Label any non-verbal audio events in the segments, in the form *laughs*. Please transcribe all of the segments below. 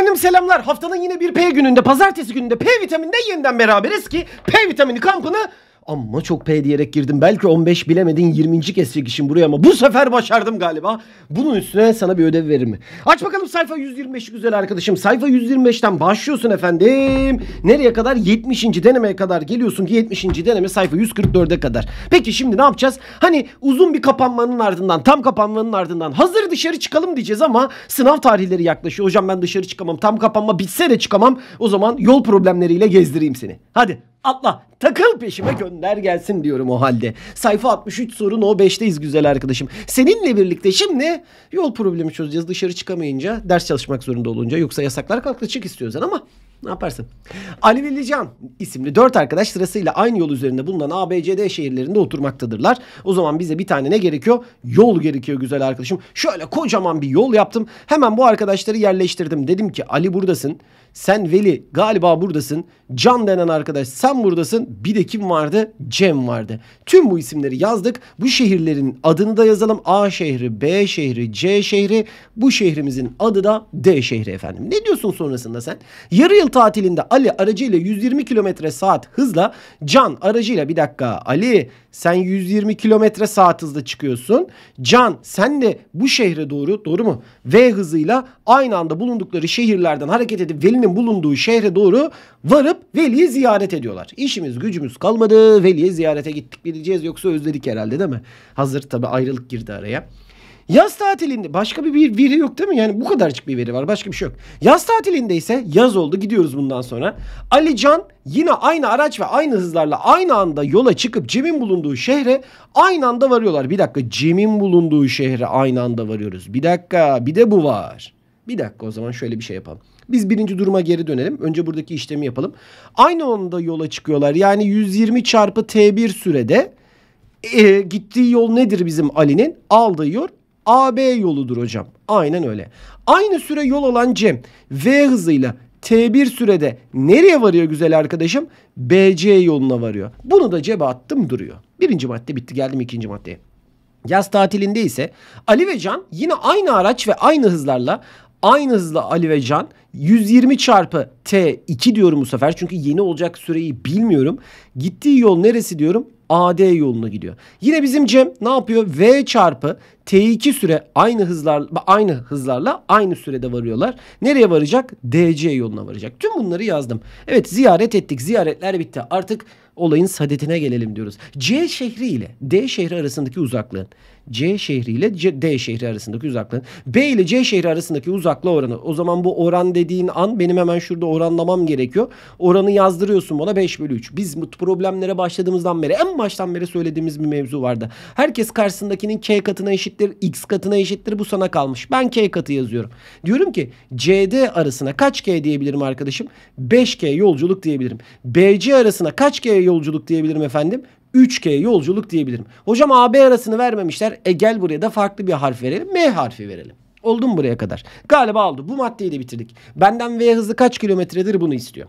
Efendim selamlar. Haftanın yine bir P gününde, pazartesi gününde P vitamininden yeniden beraberiz ki P vitamini kampını Amma çok P diyerek girdim. Belki 15 bilemedin 20. kez çekişim buraya ama bu sefer başardım galiba. Bunun üstüne sana bir ödev verir mi? Aç bakalım sayfa 125 güzel arkadaşım. Sayfa 125'ten başlıyorsun efendim. Nereye kadar? 70. denemeye kadar geliyorsun ki 70. deneme sayfa 144'e kadar. Peki şimdi ne yapacağız? Hani uzun bir kapanmanın ardından, tam kapanmanın ardından hazır dışarı çıkalım diyeceğiz ama sınav tarihleri yaklaşıyor. Hocam ben dışarı çıkamam. Tam kapanma bitse de çıkamam. O zaman yol problemleriyle gezdireyim seni. Hadi Atla takıl peşime gönder gelsin diyorum o halde. Sayfa 63 sorun o 5'teyiz güzel arkadaşım. Seninle birlikte şimdi yol problemi çözeceğiz. Dışarı çıkamayınca ders çalışmak zorunda olunca yoksa yasaklar kalktı çık istiyorsan ama ne yaparsın? Ali ve Lican isimli dört arkadaş sırasıyla aynı yol üzerinde bulunan ABCD şehirlerinde oturmaktadırlar. O zaman bize bir tane ne gerekiyor? Yol gerekiyor güzel arkadaşım. Şöyle kocaman bir yol yaptım. Hemen bu arkadaşları yerleştirdim. Dedim ki Ali buradasın. Sen Veli galiba buradasın. Can denen arkadaş sen buradasın. Bir de kim vardı? Cem vardı. Tüm bu isimleri yazdık. Bu şehirlerin adını da yazalım. A şehri, B şehri, C şehri. Bu şehrimizin adı da D şehri efendim. Ne diyorsun sonrasında sen? Yarı yıl tatilinde Ali aracıyla 120 kilometre saat hızla Can aracıyla bir dakika Ali sen 120 kilometre saat hızla çıkıyorsun. Can sen de bu şehre doğru doğru mu? V hızıyla aynı anda bulundukları şehirlerden hareket edip Veli. Veli'nin bulunduğu şehre doğru varıp Veli'yi ziyaret ediyorlar. İşimiz gücümüz kalmadı. Veli'ye ziyarete gittik bileceğiz yoksa özledik herhalde değil mi? Hazır tabi ayrılık girdi araya. Yaz tatilinde başka bir, bir veri yok değil mi? Yani bu kadarcık bir veri var. Başka bir şey yok. Yaz tatilinde ise yaz oldu. Gidiyoruz bundan sonra. Ali Can yine aynı araç ve aynı hızlarla aynı anda yola çıkıp Cem'in bulunduğu şehre aynı anda varıyorlar. Bir dakika Cem'in bulunduğu şehre aynı anda varıyoruz. Bir dakika bir de bu var. Bir dakika o zaman şöyle bir şey yapalım. Biz birinci duruma geri dönelim. Önce buradaki işlemi yapalım. Aynı anda yola çıkıyorlar. Yani 120 çarpı T1 sürede e, gittiği yol nedir bizim Ali'nin? Aldığı yol AB yoludur hocam. Aynen öyle. Aynı süre yol alan Cem V hızıyla T1 sürede nereye varıyor güzel arkadaşım? BC yoluna varıyor. Bunu da cebe attım duruyor. Birinci madde bitti geldim ikinci maddeye. Yaz tatilinde ise Ali ve Can yine aynı araç ve aynı hızlarla Aynı hızla Ali ve Can 120 çarpı T2 diyorum bu sefer. Çünkü yeni olacak süreyi bilmiyorum. Gittiği yol neresi diyorum? AD yoluna gidiyor. Yine bizim Cem ne yapıyor? V çarpı T2 süre aynı hızlar aynı hızlarla aynı sürede varıyorlar. Nereye varacak? DC yoluna varacak. Tüm bunları yazdım. Evet ziyaret ettik. Ziyaretler bitti. Artık olayın sadetine gelelim diyoruz. C şehri ile D şehri arasındaki uzaklığın C şehri ile C, D şehri arasındaki uzaklığın. B ile C şehri arasındaki uzaklığı oranı. O zaman bu oran dediğin an benim hemen şurada oranlamam gerekiyor. Oranı yazdırıyorsun bana 5 bölü 3. Biz problemlere başladığımızdan beri en baştan beri söylediğimiz bir mevzu vardı. Herkes karşısındakinin K katına eşittir, X katına eşittir bu sana kalmış. Ben K katı yazıyorum. Diyorum ki CD arasına kaç K diyebilirim arkadaşım? 5K yolculuk diyebilirim. BC arasına kaç K yolculuk diyebilirim efendim? 3K yolculuk diyebilirim. Hocam AB arasını vermemişler. E gel buraya da farklı bir harf verelim. M harfi verelim. Oldum buraya kadar? Galiba oldu. Bu maddeyi de bitirdik. Benden V hızı kaç kilometredir bunu istiyor.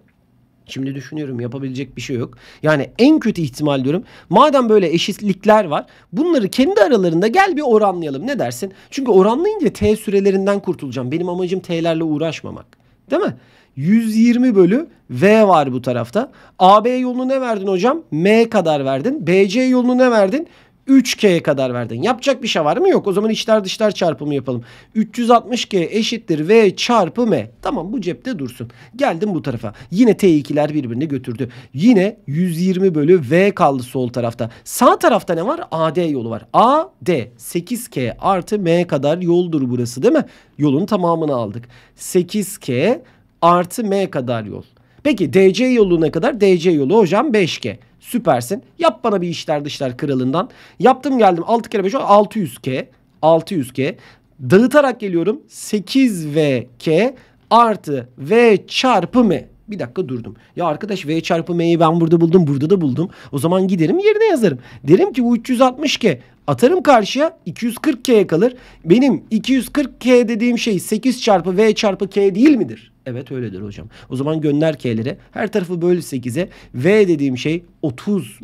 Şimdi düşünüyorum yapabilecek bir şey yok. Yani en kötü ihtimal diyorum. Madem böyle eşitlikler var bunları kendi aralarında gel bir oranlayalım ne dersin? Çünkü oranlayınca T sürelerinden kurtulacağım. Benim amacım T'lerle uğraşmamak. Değil mi? 120 bölü V var bu tarafta. AB yolunu ne verdin hocam? M kadar verdin. BC yolunu ne verdin? 3K'ye kadar verdin. Yapacak bir şey var mı? Yok. O zaman içler dışlar çarpımı yapalım. 360K eşittir V çarpı M. Tamam bu cepte dursun. Geldim bu tarafa. Yine T2'ler birbirini götürdü. Yine 120 bölü V kaldı sol tarafta. Sağ tarafta ne var? AD yolu var. AD 8K artı M kadar yoldur burası değil mi? Yolun tamamını aldık. 8K artı M kadar yol. Peki DC yoluna kadar? DC yolu hocam 5G. Süpersin. Yap bana bir işler dışlar kralından. Yaptım geldim 6 kere 5 600K. 600K. Dağıtarak geliyorum 8VK artı V çarpı M. Bir dakika durdum. Ya arkadaş V çarpı M'yi ben burada buldum burada da buldum. O zaman giderim yerine yazarım. Derim ki bu 360K atarım karşıya 240K'ye kalır. Benim 240K dediğim şey 8 çarpı V çarpı K değil midir? Evet öyledir hocam. O zaman gönder K'lere. Her tarafı bölü 8'e. V dediğim şey 30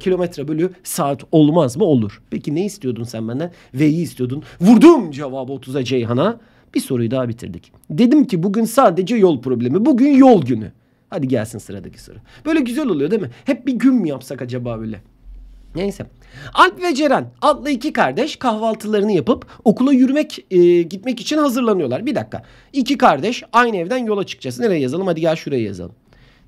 kilometre bölü saat olmaz mı? Olur. Peki ne istiyordun sen benden? V'yi istiyordun. Vurdum cevabı 30'a Ceyhan'a. Bir soruyu daha bitirdik. Dedim ki bugün sadece yol problemi. Bugün yol günü. Hadi gelsin sıradaki soru. Böyle güzel oluyor değil mi? Hep bir gün mü yapsak acaba böyle? Neyse. Alp ve Ceren adlı iki kardeş kahvaltılarını yapıp okula yürümek e, gitmek için hazırlanıyorlar. Bir dakika. İki kardeş aynı evden yola çıkacağız. Nereye yazalım? Hadi gel şuraya yazalım.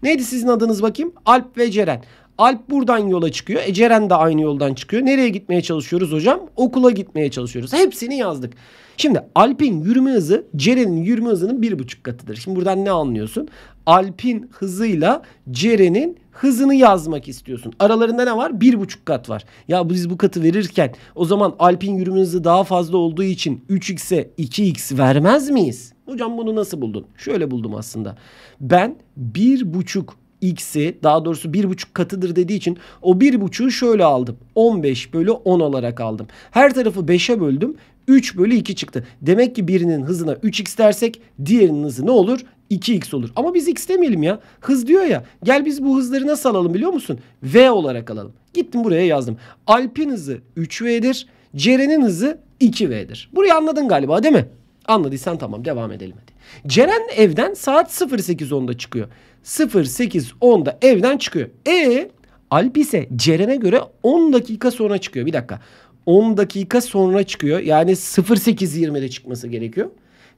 Neydi sizin adınız bakayım? Alp ve Ceren. Alp buradan yola çıkıyor. E Ceren de aynı yoldan çıkıyor. Nereye gitmeye çalışıyoruz hocam? Okula gitmeye çalışıyoruz. Hepsini yazdık. Şimdi Alp'in yürüme hızı Ceren'in yürüme hızının bir buçuk katıdır. Şimdi buradan ne anlıyorsun? Alp'in hızıyla Ceren'in hızını yazmak istiyorsun. Aralarında ne var? Bir buçuk kat var. Ya biz bu katı verirken o zaman Alp'in yürüme hızı daha fazla olduğu için 3x'e 2x vermez miyiz? Hocam bunu nasıl buldun? Şöyle buldum aslında. Ben bir buçuk x'i daha doğrusu bir buçuk katıdır dediği için o bir buçuğu şöyle aldım. 15 bölü 10 olarak aldım. Her tarafı 5'e böldüm. 3 bölü 2 çıktı. Demek ki birinin hızına 3x dersek diğerinin hızı ne olur? 2x olur. Ama biz x demeyelim ya. Hız diyor ya. Gel biz bu hızları nasıl alalım biliyor musun? V olarak alalım. Gittim buraya yazdım. Alp'in hızı 3v'dir. Ceren'in hızı 2v'dir. Burayı anladın galiba değil mi? Anladıysan tamam devam edelim hadi. Ceren evden saat 08.10'da çıkıyor. 08.10'da evden çıkıyor. E Alp ise Ceren'e göre 10 dakika sonra çıkıyor. Bir dakika. 10 dakika sonra çıkıyor. Yani 08.20'de çıkması gerekiyor.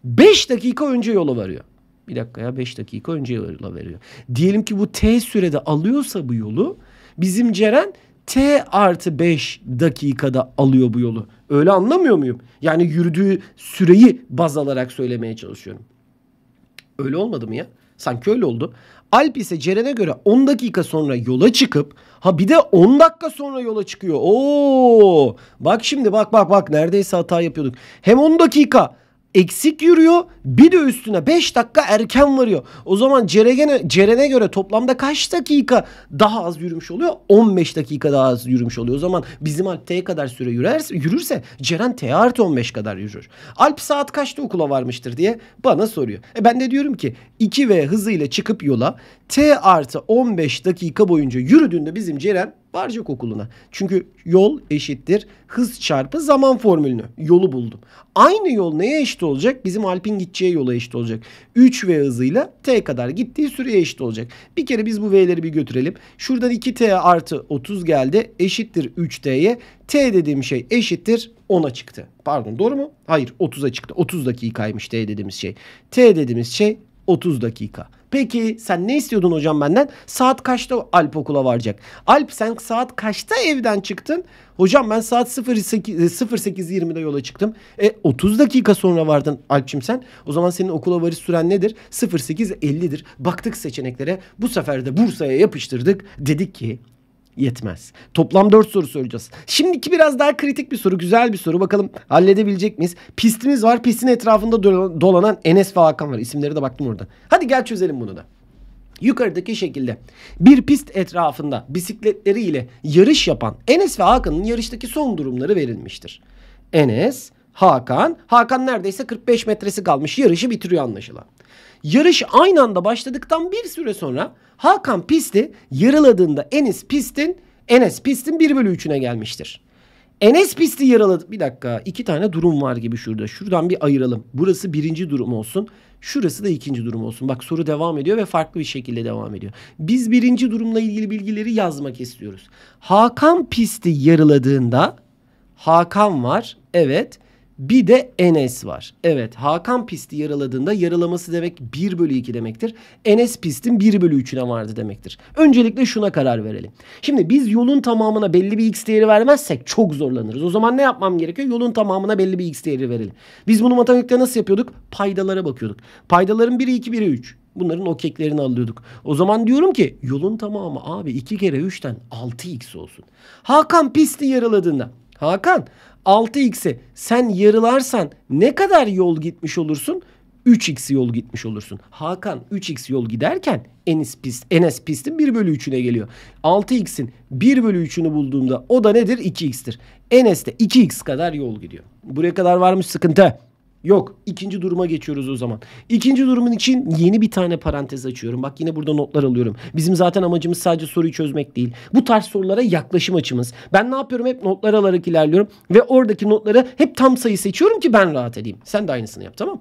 5 dakika önce yola varıyor bir dakika ya 5 dakika önce yola veriyor. Diyelim ki bu t sürede alıyorsa bu yolu bizim Ceren t artı 5 dakikada alıyor bu yolu. Öyle anlamıyor muyum? Yani yürüdüğü süreyi baz alarak söylemeye çalışıyorum. Öyle olmadı mı ya? Sanki öyle oldu. Alp ise Ceren'e göre 10 dakika sonra yola çıkıp ha bir de 10 dakika sonra yola çıkıyor. Oo! Bak şimdi bak bak bak neredeyse hata yapıyorduk. Hem 10 dakika eksik yürüyor. Bir de üstüne 5 dakika erken varıyor. O zaman Ceren'e Ceren'e göre toplamda kaç dakika daha az yürümüş oluyor? 15 dakika daha az yürümüş oluyor. O zaman bizim Alp T'ye kadar süre yürerse, yürürse Ceren T artı 15 kadar yürür. Alp saat kaçta okula varmıştır diye bana soruyor. E ben de diyorum ki 2 ve hızıyla çıkıp yola T artı 15 dakika boyunca yürüdüğünde bizim Ceren varacak okuluna. Çünkü yol eşittir hız çarpı zaman formülünü. Yolu buldum. Aynı yol neye eşit olacak? Bizim Alp'in gideceği yola eşit olacak. 3 v hızıyla t kadar gittiği süreye eşit olacak. Bir kere biz bu v'leri bir götürelim. Şuradan 2t artı 30 geldi. Eşittir 3t'ye. t dediğim şey eşittir 10'a çıktı. Pardon doğru mu? Hayır 30'a çıktı. 30 dakikaymış t dediğimiz şey. t dediğimiz şey 30 dakika. Peki sen ne istiyordun hocam benden? Saat kaçta Alp okula varacak? Alp sen saat kaçta evden çıktın? Hocam ben saat 08.20'de e, yola çıktım. E 30 dakika sonra vardın Alpçim sen. O zaman senin okula varış süren nedir? 08.50'dir. Baktık seçeneklere. Bu sefer de Bursa'ya yapıştırdık. Dedik ki yetmez. Toplam 4 soru soracağız. Şimdiki biraz daha kritik bir soru, güzel bir soru. Bakalım halledebilecek miyiz? Pistimiz var. Pistin etrafında dolanan Enes ve Hakan var. İsimleri de baktım orada. Hadi gel çözelim bunu da. Yukarıdaki şekilde bir pist etrafında bisikletleriyle yarış yapan Enes ve Hakan'ın yarıştaki son durumları verilmiştir. Enes, Hakan, Hakan neredeyse 45 metresi kalmış yarışı bitiriyor anlaşılan. Yarış aynı anda başladıktan bir süre sonra Hakan pisti yarıladığında Enes pistin Enes pistin 1 bölü 3'üne gelmiştir. Enes pisti yaraladı. Bir dakika iki tane durum var gibi şurada. Şuradan bir ayıralım. Burası birinci durum olsun. Şurası da ikinci durum olsun. Bak soru devam ediyor ve farklı bir şekilde devam ediyor. Biz birinci durumla ilgili bilgileri yazmak istiyoruz. Hakan pisti yarıladığında Hakan var. Evet. Bir de Enes var. Evet Hakan pisti yaraladığında yaralaması demek 1 bölü 2 demektir. Enes pistin 1 bölü 3'üne vardı demektir. Öncelikle şuna karar verelim. Şimdi biz yolun tamamına belli bir x değeri vermezsek çok zorlanırız. O zaman ne yapmam gerekiyor? Yolun tamamına belli bir x değeri verelim. Biz bunu matematikte nasıl yapıyorduk? Paydalara bakıyorduk. Paydaların biri 2 biri 3. Bunların o keklerini alıyorduk. O zaman diyorum ki yolun tamamı abi 2 kere 3'ten 6x olsun. Hakan pisti yaraladığında Hakan 6x'i sen yarılarsan ne kadar yol gitmiş olursun? 3x yol gitmiş olursun. Hakan 3x yol giderken Enes, pist, Enes pistin 1 bölü 3'üne geliyor. 6x'in 1 bölü 3'ünü bulduğumda o da nedir? 2x'tir. Enes de 2x kadar yol gidiyor. Buraya kadar varmış sıkıntı. Yok. ikinci duruma geçiyoruz o zaman. İkinci durumun için yeni bir tane parantez açıyorum. Bak yine burada notlar alıyorum. Bizim zaten amacımız sadece soruyu çözmek değil. Bu tarz sorulara yaklaşım açımız. Ben ne yapıyorum? Hep notlar alarak ilerliyorum. Ve oradaki notları hep tam sayı seçiyorum ki ben rahat edeyim. Sen de aynısını yap tamam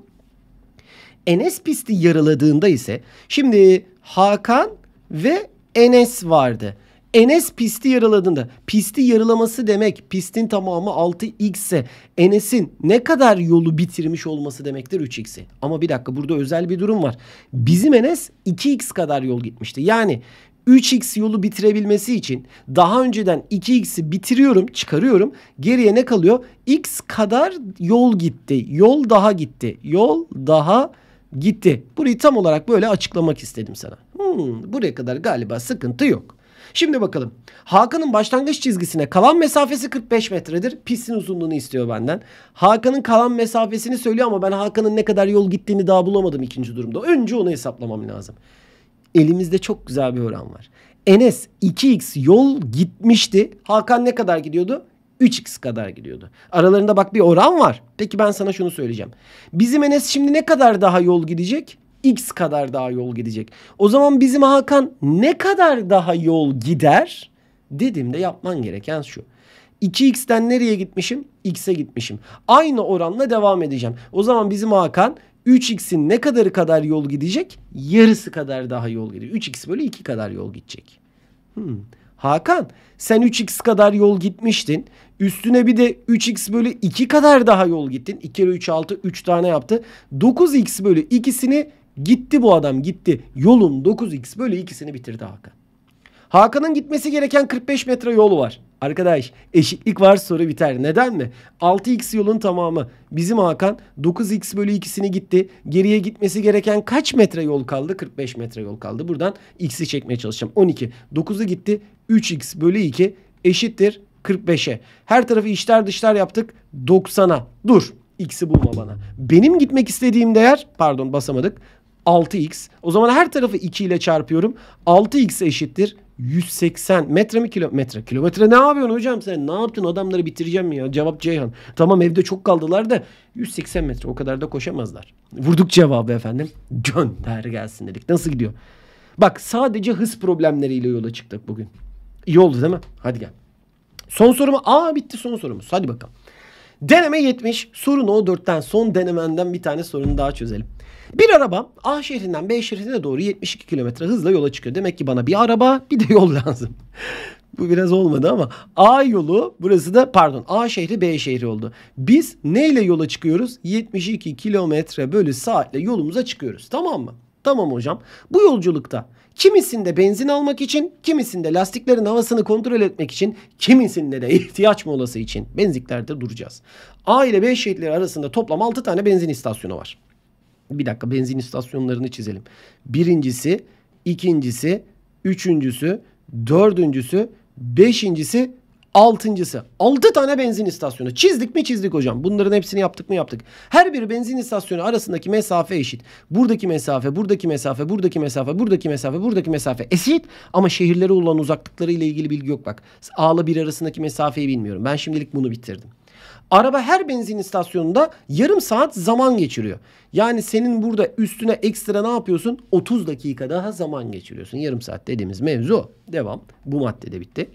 Enes pisti yaraladığında ise şimdi Hakan ve Enes vardı. Enes pisti yarıladığında pisti yarılaması demek pistin tamamı 6x ise Enes'in ne kadar yolu bitirmiş olması demektir 3x'i. Ama bir dakika burada özel bir durum var. Bizim Enes 2x kadar yol gitmişti. Yani 3x yolu bitirebilmesi için daha önceden 2x'i bitiriyorum, çıkarıyorum. Geriye ne kalıyor? x kadar yol gitti. Yol daha gitti. Yol daha gitti. Burayı tam olarak böyle açıklamak istedim sana. Hmm, buraya kadar galiba sıkıntı yok. Şimdi bakalım. Hakan'ın başlangıç çizgisine kalan mesafesi 45 metredir. Pistin uzunluğunu istiyor benden. Hakan'ın kalan mesafesini söylüyor ama ben Hakan'ın ne kadar yol gittiğini daha bulamadım ikinci durumda. Önce onu hesaplamam lazım. Elimizde çok güzel bir oran var. Enes 2x yol gitmişti. Hakan ne kadar gidiyordu? 3x kadar gidiyordu. Aralarında bak bir oran var. Peki ben sana şunu söyleyeceğim. Bizim Enes şimdi ne kadar daha yol gidecek? X kadar daha yol gidecek. O zaman bizim Hakan ne kadar daha yol gider dediğimde yapman gereken şu. 2x'ten nereye gitmişim? X'e gitmişim. Aynı oranla devam edeceğim. O zaman bizim Hakan 3x'in ne kadarı kadar yol gidecek? Yarısı kadar daha yol gidecek. 3x bölü 2 kadar yol gidecek. Hmm. Hakan sen 3x kadar yol gitmiştin. Üstüne bir de 3x bölü 2 kadar daha yol gittin. 2 kere 3 6 3 tane yaptı. 9x bölü 2'sini Gitti bu adam gitti. Yolun 9x bölü 2'sini bitirdi Hakan. Hakan'ın gitmesi gereken 45 metre yolu var. Arkadaş eşitlik var soru biter. Neden mi? 6x yolun tamamı. Bizim Hakan 9x bölü 2'sini gitti. Geriye gitmesi gereken kaç metre yol kaldı? 45 metre yol kaldı. Buradan x'i çekmeye çalışacağım. 12. 9'u gitti. 3x bölü 2 eşittir 45'e. Her tarafı işler dışlar yaptık. 90'a. Dur. X'i bulma bana. Benim gitmek istediğim değer pardon basamadık. 6x. O zaman her tarafı 2 ile çarpıyorum. 6x eşittir 180 metre mi kilometre? Kilometre ne yapıyorsun hocam sen? Ne yaptın adamları bitireceğim mi ya? Cevap Ceyhan. Tamam evde çok kaldılar da 180 metre o kadar da koşamazlar. Vurduk cevabı efendim. Gönder gelsin dedik. Nasıl gidiyor? Bak sadece hız problemleriyle yola çıktık bugün. İyi oldu değil mi? Hadi gel. Son sorumu. Aa bitti son sorumuz. Hadi bakalım. Deneme 70. Sorun o 4'ten son denemenden bir tane sorunu daha çözelim. Bir araba A şehrinden B şehrine doğru 72 kilometre hızla yola çıkıyor. Demek ki bana bir araba bir de yol lazım. *laughs* Bu biraz olmadı ama A yolu burası da pardon A şehri B şehri oldu. Biz neyle yola çıkıyoruz? 72 kilometre bölü saatle yolumuza çıkıyoruz. Tamam mı? Tamam hocam. Bu yolculukta kimisinde benzin almak için, kimisinde lastiklerin havasını kontrol etmek için, kimisinde de ihtiyaç molası için benzinliklerde duracağız. A ile B şehirleri arasında toplam 6 tane benzin istasyonu var bir dakika benzin istasyonlarını çizelim. Birincisi, ikincisi, üçüncüsü, dördüncüsü, beşincisi, altıncısı. Altı tane benzin istasyonu. Çizdik mi çizdik hocam. Bunların hepsini yaptık mı yaptık. Her bir benzin istasyonu arasındaki mesafe eşit. Buradaki mesafe, buradaki mesafe, buradaki mesafe, buradaki mesafe, buradaki mesafe eşit. Ama şehirlere olan uzaklıkları ile ilgili bilgi yok bak. A ile bir arasındaki mesafeyi bilmiyorum. Ben şimdilik bunu bitirdim. Araba her benzin istasyonunda yarım saat zaman geçiriyor. Yani senin burada üstüne ekstra ne yapıyorsun? 30 dakika daha zaman geçiriyorsun. Yarım saat dediğimiz mevzu. Devam. Bu maddede bitti.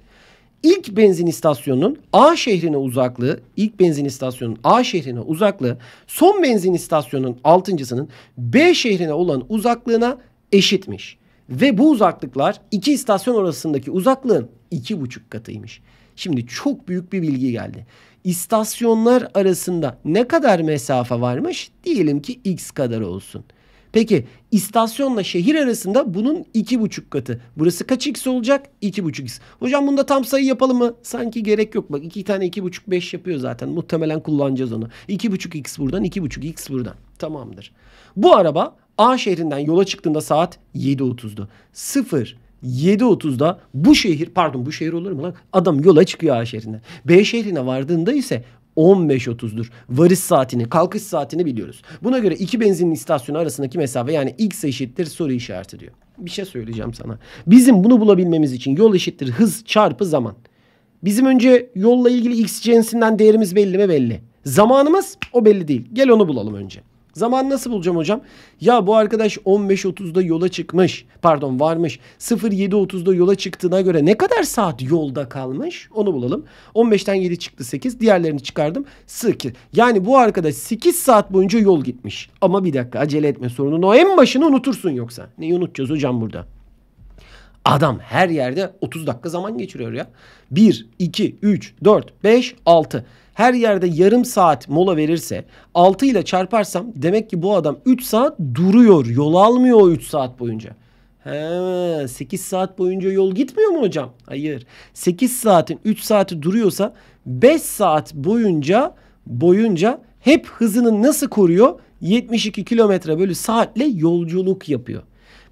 İlk benzin istasyonunun A şehrine uzaklığı, ilk benzin istasyonunun A şehrine uzaklığı, son benzin istasyonunun altıncısının B şehrine olan uzaklığına eşitmiş. Ve bu uzaklıklar iki istasyon arasındaki uzaklığın iki buçuk katıymış. Şimdi çok büyük bir bilgi geldi istasyonlar arasında ne kadar mesafe varmış? Diyelim ki x kadar olsun. Peki istasyonla şehir arasında bunun iki buçuk katı. Burası kaç x olacak? İki buçuk x Hocam bunda tam sayı yapalım mı? Sanki gerek yok. Bak iki tane iki buçuk beş yapıyor zaten. Muhtemelen kullanacağız onu. İki buçuk x buradan buçuk x buradan. Tamamdır. Bu araba A şehrinden yola çıktığında saat 7.30'du. 0 7.30'da bu şehir pardon bu şehir olur mu lan? Adam yola çıkıyor A şehrine. B şehrine vardığında ise 15.30'dur. Varış saatini, kalkış saatini biliyoruz. Buna göre iki benzin istasyonu arasındaki mesafe yani x eşittir soru işareti diyor. Bir şey söyleyeceğim sana. Bizim bunu bulabilmemiz için yol eşittir hız çarpı zaman. Bizim önce yolla ilgili x cinsinden değerimiz belli mi belli. Zamanımız o belli değil. Gel onu bulalım önce. Zaman nasıl bulacağım hocam? Ya bu arkadaş 15.30'da yola çıkmış. Pardon varmış. 07.30'da yola çıktığına göre ne kadar saat yolda kalmış? Onu bulalım. 15'ten 7 çıktı 8. Diğerlerini çıkardım. 8. Yani bu arkadaş 8 saat boyunca yol gitmiş. Ama bir dakika acele etme sorunun o en başını unutursun yoksa. Neyi unutacağız hocam burada? Adam her yerde 30 dakika zaman geçiriyor ya. 1, 2, 3, 4, 5, 6. Her yerde yarım saat mola verirse 6 ile çarparsam demek ki bu adam 3 saat duruyor. Yol almıyor o 3 saat boyunca. He, 8 saat boyunca yol gitmiyor mu hocam? Hayır. 8 saatin 3 saati duruyorsa 5 saat boyunca boyunca hep hızını nasıl koruyor? 72 kilometre bölü saatle yolculuk yapıyor.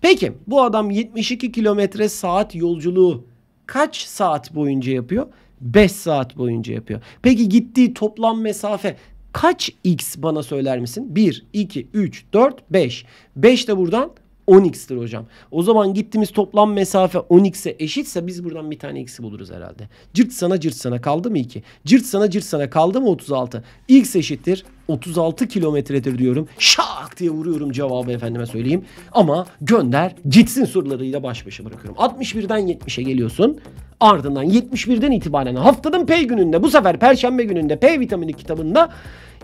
Peki bu adam 72 kilometre saat yolculuğu kaç saat boyunca yapıyor? 5 saat boyunca yapıyor. Peki gittiği toplam mesafe kaç x bana söyler misin? 1, 2, 3, 4, 5. 5 de buradan 10x'tir hocam. O zaman gittiğimiz toplam mesafe 10x'e eşitse biz buradan bir tane x'i buluruz herhalde. Cırt sana cırt sana kaldı mı 2? Cırt sana cırt sana kaldı mı 36? x eşittir 36 kilometredir diyorum. Şak diye vuruyorum cevabı efendime söyleyeyim. Ama gönder gitsin sorularıyla baş başa bırakıyorum. 61'den 70'e geliyorsun. Ardından 71'den itibaren haftanın P gününde bu sefer Perşembe gününde P vitamini kitabında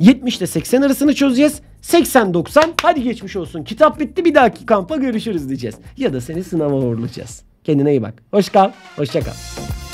70 ile 80 arasını çözeceğiz. 80-90 hadi geçmiş olsun kitap bitti bir dahaki kampa görüşürüz diyeceğiz. Ya da seni sınava uğurlayacağız. Kendine iyi bak. Hoş kal. Hoşça kal.